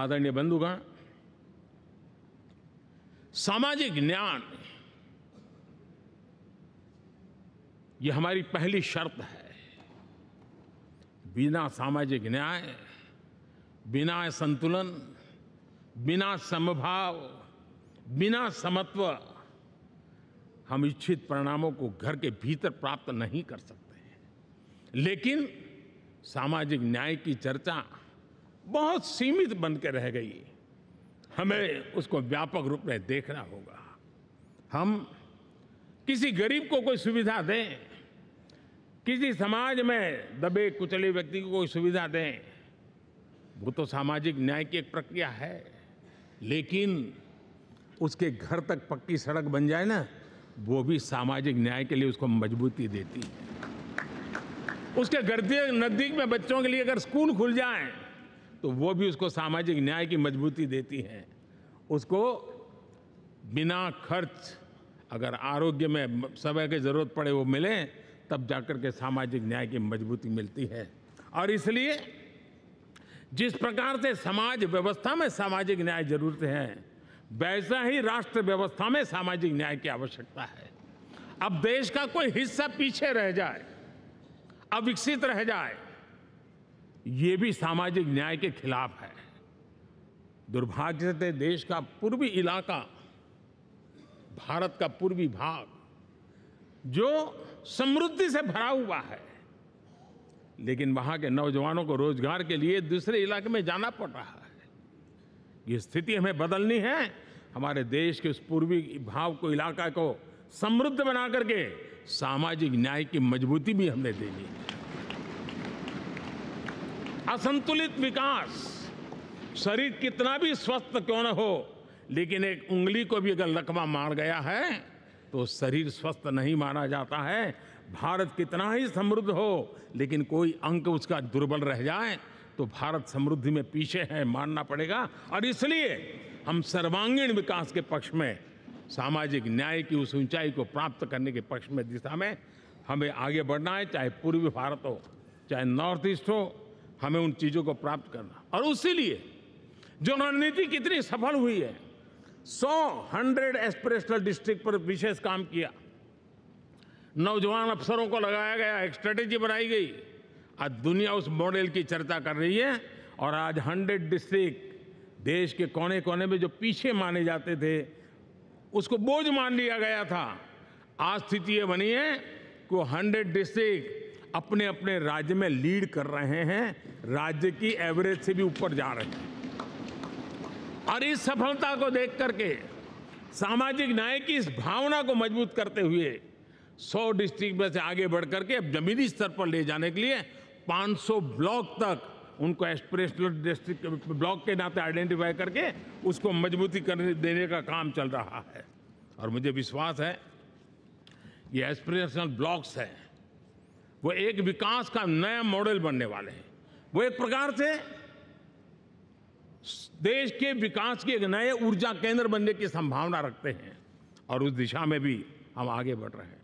आदरणीय बंधुगण सामाजिक ज्ञान ये हमारी पहली शर्त है बिना सामाजिक न्याय बिना संतुलन बिना समभाव बिना समत्व हम इच्छित परिणामों को घर के भीतर प्राप्त नहीं कर सकते लेकिन सामाजिक न्याय की चर्चा बहुत सीमित बनकर रह गई हमें उसको व्यापक रूप में देखना होगा हम किसी गरीब को कोई सुविधा दें किसी समाज में दबे कुचले व्यक्ति को कोई सुविधा दें वो तो सामाजिक न्याय की एक प्रक्रिया है लेकिन उसके घर तक पक्की सड़क बन जाए ना वो भी सामाजिक न्याय के लिए उसको मजबूती देती है उसके गर्दी नज़दीक में बच्चों के लिए अगर स्कूल खुल जाएं तो वो भी उसको सामाजिक न्याय की मजबूती देती है उसको बिना खर्च अगर आरोग्य में समय की ज़रूरत पड़े वो मिले तब जाकर के सामाजिक न्याय की मजबूती मिलती है और इसलिए जिस प्रकार से समाज व्यवस्था में सामाजिक न्याय जरूरत है वैसा ही राष्ट्र व्यवस्था में सामाजिक न्याय की आवश्यकता है अब देश का कोई हिस्सा पीछे रह जाए अविकसित रह जाए ये भी सामाजिक न्याय के खिलाफ है दुर्भाग्य से देश का पूर्वी इलाका भारत का पूर्वी भाग जो समृद्धि से भरा हुआ है लेकिन वहाँ के नौजवानों को रोजगार के लिए दूसरे इलाके में जाना पड़ रहा है ये स्थिति हमें बदलनी है हमारे देश के उस पूर्वी भाव को इलाका को समृद्ध बना करके सामाजिक न्याय की मजबूती भी हमने देनी है असंतुलित विकास शरीर कितना भी स्वस्थ क्यों न हो लेकिन एक उंगली को भी अगर लकवा मार गया है तो शरीर स्वस्थ नहीं माना जाता है भारत कितना ही समृद्ध हो लेकिन कोई अंक उसका दुर्बल रह जाए तो भारत समृद्धि में पीछे है मानना पड़ेगा और इसलिए हम सर्वांगीण विकास के पक्ष में सामाजिक न्याय की उस ऊंचाई को प्राप्त करने के पक्ष में दिशा में हमें आगे बढ़ना है चाहे पूर्वी भारत हो चाहे नॉर्थ ईस्ट हो हमें उन चीज़ों को प्राप्त करना और उसी लिए जो रणनीति कितनी सफल हुई है 100 हंड्रेड एस्पिरेशनल डिस्ट्रिक्ट पर विशेष काम किया नौजवान अफसरों को लगाया गया एक स्ट्रेटेजी बनाई गई आज दुनिया उस मॉडल की चर्चा कर रही है और आज हंड्रेड डिस्ट्रिक्ट देश के कोने कोने में जो पीछे माने जाते थे उसको बोझ मान लिया गया था आज स्थिति ये बनी है कि हंड्रेड डिस्ट्रिक्ट अपने अपने राज्य में लीड कर रहे हैं राज्य की एवरेज से भी ऊपर जा रहे हैं और इस सफलता को देख करके सामाजिक न्याय की इस भावना को मजबूत करते हुए 100 डिस्ट्रिक्ट में से आगे बढ़ करके अब जमीनी स्तर पर ले जाने के लिए 500 ब्लॉक तक उनको एक्सप्रेशनल डिस्ट्रिक्ट ब्लॉक के नाते आइडेंटिफाई करके उसको मजबूती करने देने का काम चल रहा है और मुझे विश्वास है ये एक्सप्रेशनल ब्लॉक्स हैं वो एक विकास का नया मॉडल बनने वाले हैं वो एक प्रकार से देश के विकास के एक नए ऊर्जा केंद्र बनने की संभावना रखते हैं और उस दिशा में भी हम आगे बढ़ रहे हैं